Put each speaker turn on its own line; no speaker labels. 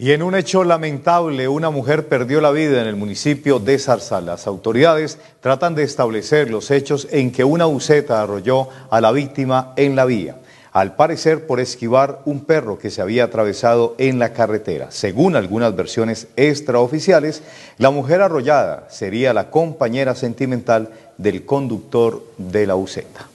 Y en un hecho lamentable, una mujer perdió la vida en el municipio de Zarzal. Las autoridades tratan de establecer los hechos en que una buceta arrolló a la víctima en la vía, al parecer por esquivar un perro que se había atravesado en la carretera. Según algunas versiones extraoficiales, la mujer arrollada sería la compañera sentimental del conductor de la buceta.